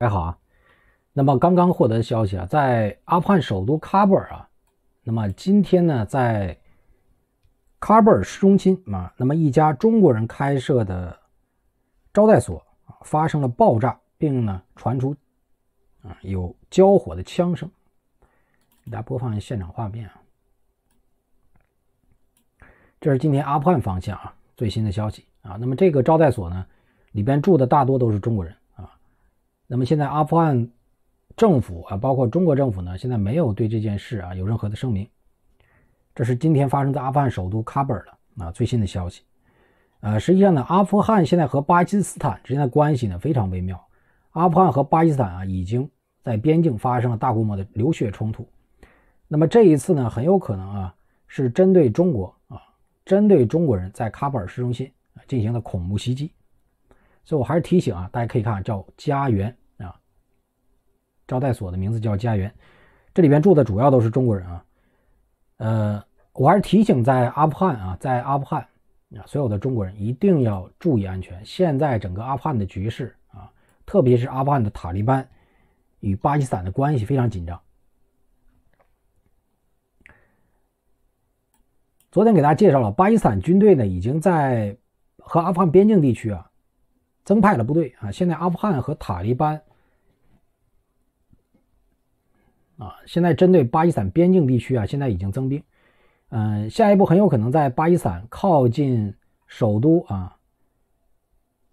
大家好啊，那么刚刚获得消息啊，在阿富汗首都喀布尔啊，那么今天呢，在喀布尔市中心啊，那么一家中国人开设的招待所啊发生了爆炸，并呢传出啊有交火的枪声。给大家播放一下现场画面啊，这是今天阿富汗方向啊最新的消息啊。那么这个招待所呢，里边住的大多都是中国人。那么现在阿富汗政府啊，包括中国政府呢，现在没有对这件事啊有任何的声明。这是今天发生在阿富汗首都喀布尔的啊最新的消息。呃，实际上呢，阿富汗现在和巴基斯坦之间的关系呢非常微妙。阿富汗和巴基斯坦啊已经在边境发生了大规模的流血冲突。那么这一次呢，很有可能啊是针对中国啊，针对中国人在喀布尔市中心进行的恐怖袭击。所以我还是提醒啊，大家可以看，叫家园啊，招待所的名字叫家园，这里边住的主要都是中国人啊。呃，我还是提醒，在阿富汗啊，在阿富汗啊，所有的中国人一定要注意安全。现在整个阿富汗的局势啊，特别是阿富汗的塔利班与巴基斯坦的关系非常紧张。昨天给大家介绍了，巴基斯坦军队呢已经在和阿富汗边境地区啊。增派了部队啊！现在阿富汗和塔利班啊，现在针对巴基斯坦边境地区啊，现在已经增兵。嗯，下一步很有可能在巴基斯坦靠近首都啊，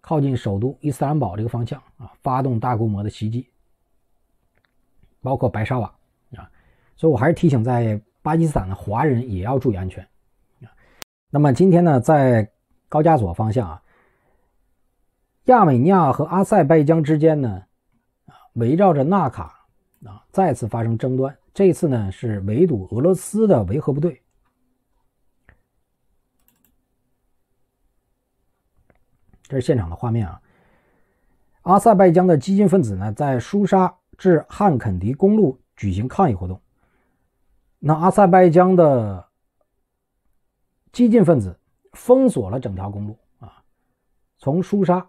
靠近首都伊斯兰堡这个方向啊，发动大规模的袭击，包括白沙瓦啊。所以，我还是提醒在巴基斯坦的华人也要注意安全啊。那么今天呢，在高加索方向啊。亚美尼亚和阿塞拜疆之间呢，啊，围绕着纳卡啊再次发生争端。这次呢是围堵俄罗斯的维和部队。这是现场的画面啊。阿塞拜疆的激进分子呢在舒沙至汉肯迪公路举行抗议活动。那阿塞拜疆的激进分子封锁了整条公路啊，从舒沙。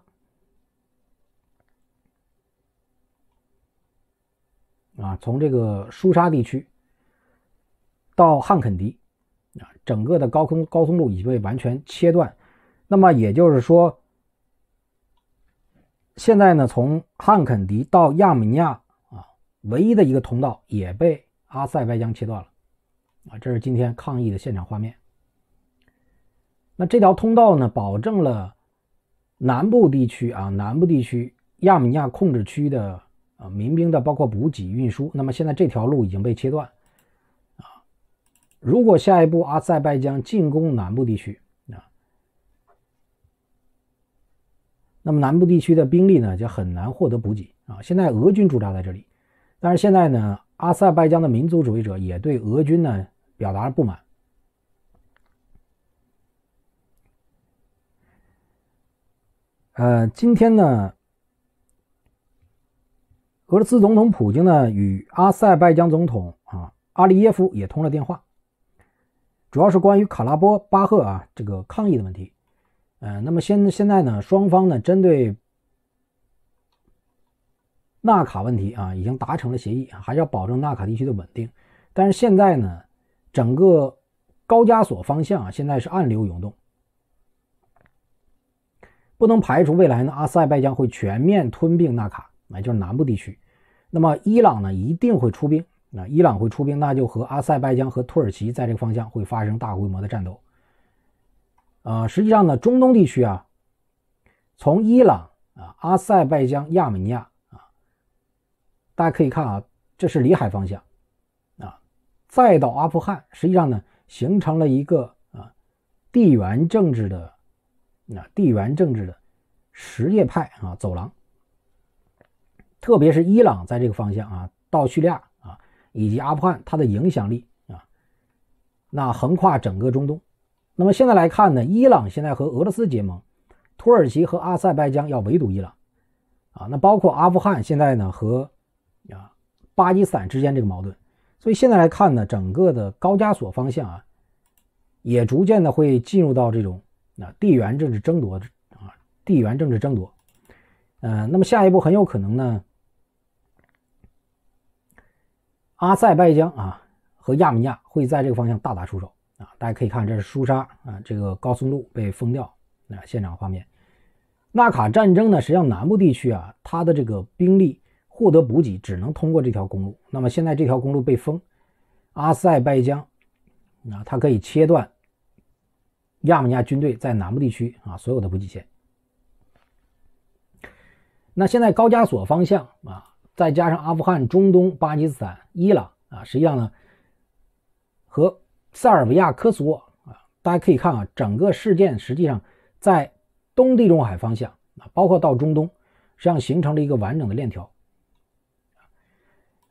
啊，从这个舒沙地区到汉肯迪啊，整个的高空高速公路已经被完全切断。那么也就是说，现在呢，从汉肯迪到亚美尼亚啊，唯一的一个通道也被阿塞拜疆切断了。啊，这是今天抗议的现场画面。那这条通道呢，保证了南部地区啊，南部地区亚美尼亚控制区的。啊，民兵的包括补给运输，那么现在这条路已经被切断。啊，如果下一步阿塞拜疆进攻南部地区，啊，那么南部地区的兵力呢就很难获得补给啊。现在俄军驻扎在这里，但是现在呢，阿塞拜疆的民族主义者也对俄军呢表达了不满。呃，今天呢？俄罗斯总统普京呢，与阿塞拜疆总统啊阿里耶夫也通了电话，主要是关于卡拉波巴赫啊这个抗议的问题。嗯，那么现现在呢，双方呢针对纳卡问题啊已经达成了协议，还要保证纳卡地区的稳定。但是现在呢，整个高加索方向啊现在是暗流涌动，不能排除未来呢阿塞拜疆会全面吞并纳卡。那就是南部地区，那么伊朗呢一定会出兵，那伊朗会出兵，那就和阿塞拜疆和土耳其在这个方向会发生大规模的战斗。呃，实际上呢，中东地区啊，从伊朗啊、阿塞拜疆、亚美尼亚啊，大家可以看啊，这是里海方向啊，再到阿富汗，实际上呢，形成了一个啊地缘政治的那地缘政治的什叶派啊走廊。特别是伊朗在这个方向啊，到叙利亚啊，以及阿富汗，它的影响力啊，那横跨整个中东。那么现在来看呢，伊朗现在和俄罗斯结盟，土耳其和阿塞拜疆要围堵伊朗，啊，那包括阿富汗现在呢和啊巴基斯坦之间这个矛盾。所以现在来看呢，整个的高加索方向啊，也逐渐的会进入到这种啊地缘政治争夺啊地缘政治争夺。嗯，那么下一步很有可能呢。阿塞拜疆啊和亚美尼亚会在这个方向大打出手啊！大家可以看，这是苏沙啊，这个高速路被封掉啊，现场画面。纳卡战争呢，实际上南部地区啊，它的这个兵力获得补给只能通过这条公路。那么现在这条公路被封，阿塞拜疆啊，它可以切断亚美尼亚军队在南部地区啊所有的补给线。那现在高加索方向啊，再加上阿富汗、中东、巴基斯坦。伊朗啊，实际上呢，和塞尔维亚科索沃啊，大家可以看啊，整个事件实际上在东地中海方向啊，包括到中东，实际上形成了一个完整的链条。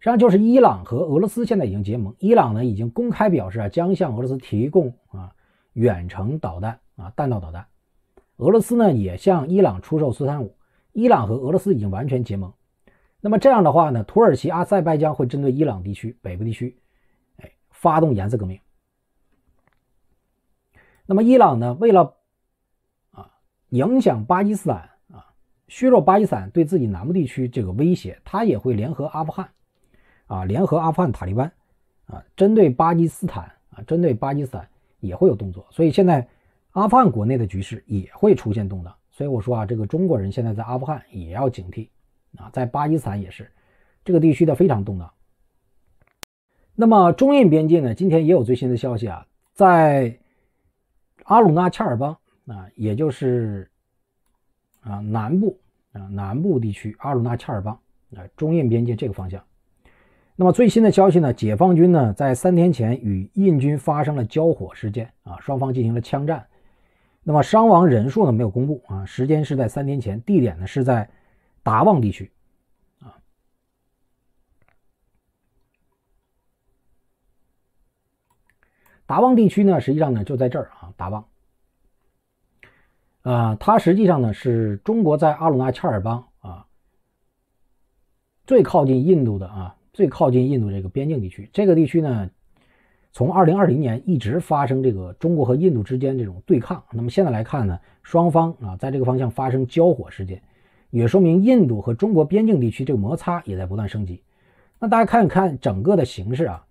实际上就是伊朗和俄罗斯现在已经结盟，伊朗呢已经公开表示啊，将向俄罗斯提供啊远程导弹啊弹道导弹，俄罗斯呢也向伊朗出售苏三五，伊朗和俄罗斯已经完全结盟。那么这样的话呢，土耳其、阿塞拜疆会针对伊朗地区北部地区，哎，发动颜色革命。那么伊朗呢，为了啊影响巴基斯坦啊，削弱巴基斯坦对自己南部地区这个威胁，他也会联合阿富汗，啊，联合阿富汗塔利班，啊，针对巴基斯坦啊，针对巴基斯坦也会有动作。所以现在阿富汗国内的局势也会出现动荡。所以我说啊，这个中国人现在在阿富汗也要警惕。啊，在巴基斯坦也是，这个地区的非常动荡。那么中印边界呢？今天也有最新的消息啊，在阿鲁纳恰尔邦啊，也就是啊南部啊南部地区，阿鲁纳恰尔邦啊，中印边界这个方向。那么最新的消息呢？解放军呢在三天前与印军发生了交火事件啊，双方进行了枪战。那么伤亡人数呢没有公布啊，时间是在三天前，地点呢是在。达旺地区，啊，达旺地区呢，实际上呢就在这儿啊，达旺，啊，它实际上呢是中国在阿鲁纳恰尔邦啊最靠近印度的啊最靠近印度这个边境地区。这个地区呢，从二零二零年一直发生这个中国和印度之间这种对抗。那么现在来看呢，双方啊在这个方向发生交火事件。也说明印度和中国边境地区这个摩擦也在不断升级。那大家看一看整个的形势啊，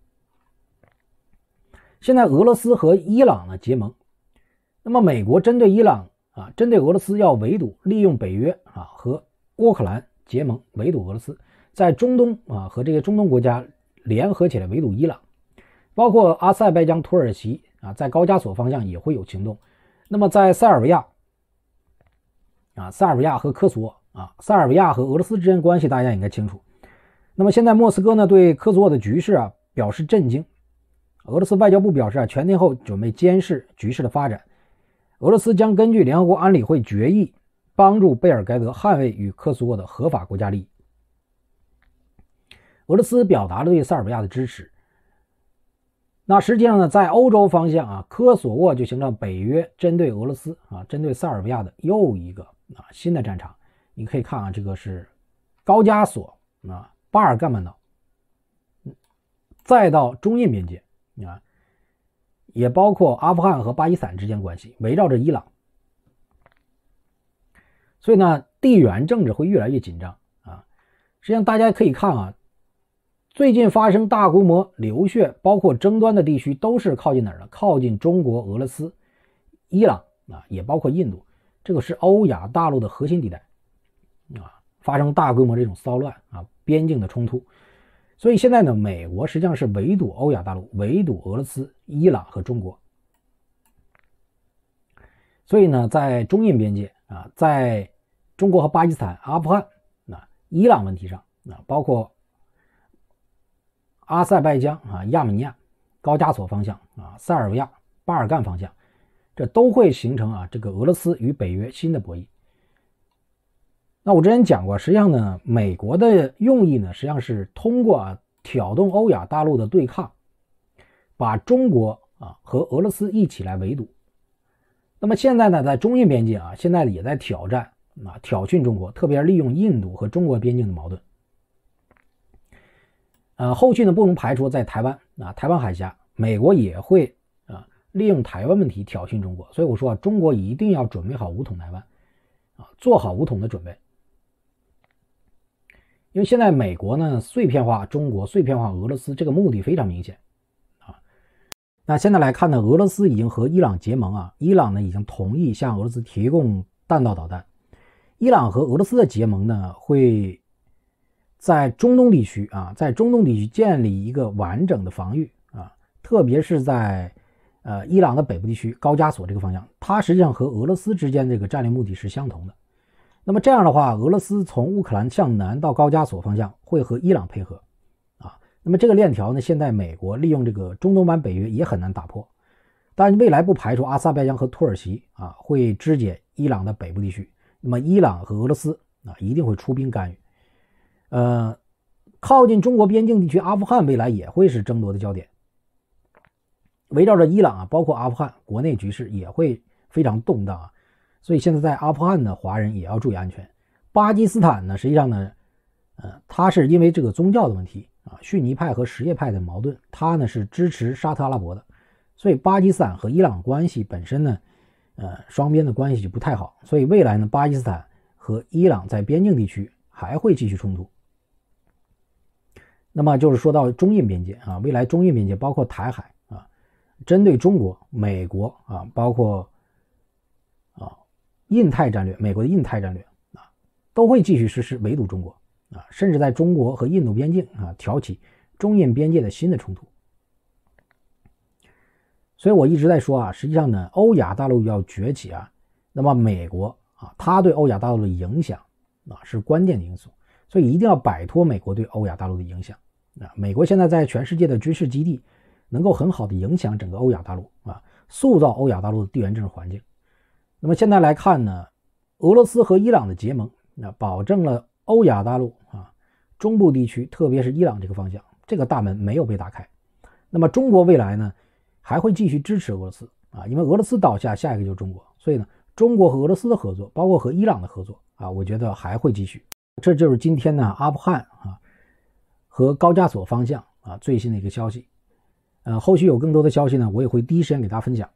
现在俄罗斯和伊朗呢结盟，那么美国针对伊朗啊，针对俄罗斯要围堵，利用北约啊和乌克兰结盟围堵俄罗斯，在中东啊和这些中东国家联合起来围堵伊朗，包括阿塞拜疆、土耳其啊，在高加索方向也会有行动。那么在塞尔维亚啊，塞尔维亚和科索沃。啊，塞尔维亚和俄罗斯之间关系大家应该清楚。那么现在莫斯科呢对科索沃的局势啊表示震惊。俄罗斯外交部表示啊，全天候准备监视局势的发展。俄罗斯将根据联合国安理会决议，帮助贝尔盖德捍卫与科索沃的合法国家利益。俄罗斯表达了对塞尔维亚的支持。那实际上呢，在欧洲方向啊，科索沃就形成北约针对俄罗斯啊，针对塞尔维亚的又一个啊新的战场。你可以看啊，这个是高加索啊，巴尔干半岛，再到中印边界啊，也包括阿富汗和巴基斯坦之间关系，围绕着伊朗，所以呢，地缘政治会越来越紧张啊。实际上，大家可以看啊，最近发生大规模流血，包括争端的地区，都是靠近哪儿呢？靠近中国、俄罗斯、伊朗啊，也包括印度，这个是欧亚大陆的核心地带。啊，发生大规模这种骚乱啊，边境的冲突，所以现在呢，美国实际上是围堵欧亚大陆，围堵俄罗斯、伊朗和中国。所以呢，在中印边界啊，在中国和巴基斯坦、阿富汗啊、伊朗问题上啊，包括阿塞拜疆啊、亚美尼亚、高加索方向啊、塞尔维亚、巴尔干方向，这都会形成啊，这个俄罗斯与北约新的博弈。那我之前讲过，实际上呢，美国的用意呢，实际上是通过啊挑动欧亚大陆的对抗，把中国啊和俄罗斯一起来围堵。那么现在呢，在中印边境啊，现在也在挑战啊，挑衅中国，特别是利用印度和中国边境的矛盾。呃，后续呢，不能排除在台湾啊，台湾海峡，美国也会啊，利用台湾问题挑衅中国。所以我说啊，中国一定要准备好武统台湾，啊，做好武统的准备。因为现在美国呢碎片化中国碎片化俄罗斯这个目的非常明显，啊，那现在来看呢，俄罗斯已经和伊朗结盟啊，伊朗呢已经同意向俄罗斯提供弹道导弹，伊朗和俄罗斯的结盟呢会在中东地区啊，在中东地区建立一个完整的防御啊，特别是在呃伊朗的北部地区高加索这个方向，它实际上和俄罗斯之间这个战略目的是相同的。那么这样的话，俄罗斯从乌克兰向南到高加索方向会和伊朗配合，啊，那么这个链条呢，现在美国利用这个中东版北约也很难打破，但未来不排除阿塞拜疆和土耳其啊会肢解伊朗的北部地区，那么伊朗和俄罗斯啊一定会出兵干预，呃，靠近中国边境地区阿富汗未来也会是争夺的焦点，围绕着伊朗啊，包括阿富汗国内局势也会非常动荡啊。所以现在在阿富汗的华人也要注意安全。巴基斯坦呢，实际上呢，呃，他是因为这个宗教的问题啊，逊尼派和什叶派的矛盾，他呢是支持沙特阿拉伯的，所以巴基斯坦和伊朗关系本身呢，呃，双边的关系就不太好。所以未来呢，巴基斯坦和伊朗在边境地区还会继续冲突。那么就是说到中印边界啊，未来中印边界包括台海啊，针对中国、美国啊，包括。印太战略，美国的印太战略啊，都会继续实施围堵中国啊，甚至在中国和印度边境啊挑起中印边界的新的冲突。所以我一直在说啊，实际上呢，欧亚大陆要崛起啊，那么美国啊，它对欧亚大陆的影响啊是关键的因素，所以一定要摆脱美国对欧亚大陆的影响啊。美国现在在全世界的军事基地能够很好的影响整个欧亚大陆啊，塑造欧亚大陆的地缘政治环境。那么现在来看呢，俄罗斯和伊朗的结盟，那保证了欧亚大陆啊中部地区，特别是伊朗这个方向，这个大门没有被打开。那么中国未来呢，还会继续支持俄罗斯啊，因为俄罗斯倒下，下一个就是中国。所以呢，中国和俄罗斯的合作，包括和伊朗的合作啊，我觉得还会继续。这就是今天呢，阿富汗啊和高加索方向啊最新的一个消息。呃，后续有更多的消息呢，我也会第一时间给大家分享。